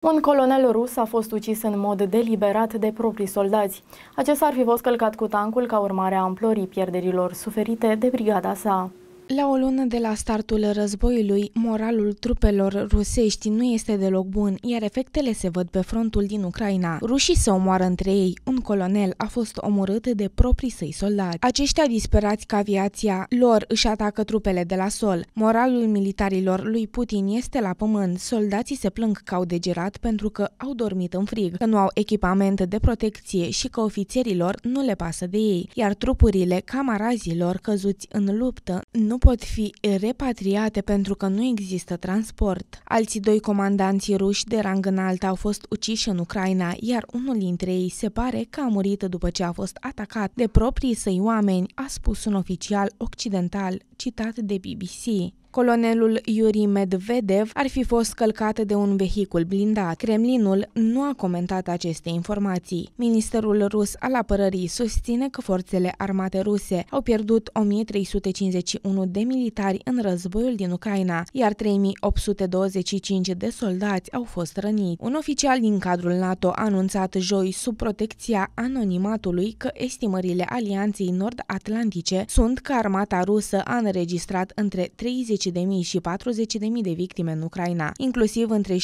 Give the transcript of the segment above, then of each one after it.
Un colonel rus a fost ucis în mod deliberat de proprii soldați. Acesta ar fi fost călcat cu tancul ca urmare a amplorii pierderilor suferite de brigada sa. La o lună de la startul războiului, moralul trupelor rusești nu este deloc bun, iar efectele se văd pe frontul din Ucraina. Rușii se omoară între ei. Un colonel a fost omorât de proprii săi soldați. Aceștia disperați că aviația lor își atacă trupele de la sol. Moralul militarilor lui Putin este la pământ. Soldații se plâng că au degerat pentru că au dormit în frig, că nu au echipamente de protecție și că ofițerilor nu le pasă de ei, iar trupurile camarazilor căzuți în luptă nu nu pot fi repatriate pentru că nu există transport. Alții doi comandanți ruși de rang înalt au fost uciși în Ucraina, iar unul dintre ei se pare că a murit după ce a fost atacat de proprii săi oameni, a spus un oficial occidental citat de BBC. Colonelul Yuri Medvedev ar fi fost călcat de un vehicul blindat. Kremlinul nu a comentat aceste informații. Ministerul rus al apărării susține că forțele armate ruse au pierdut 1351 de militari în războiul din Ucraina, iar 3825 de soldați au fost răniți. Un oficial din cadrul NATO a anunțat joi sub protecția anonimatului că estimările Alianței Nord-Atlantice sunt că armata rusă a înregistrat între 30.000 și 40.000 de victime în Ucraina, inclusiv între 7.000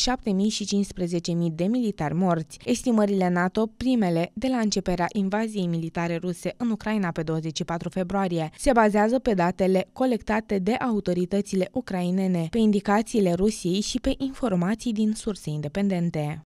și 15.000 de militari morți. Estimările NATO, primele de la începerea invaziei militare ruse în Ucraina pe 24 februarie, se bazează pe datele colectate de autoritățile ucrainene, pe indicațiile Rusiei și pe informații din surse independente.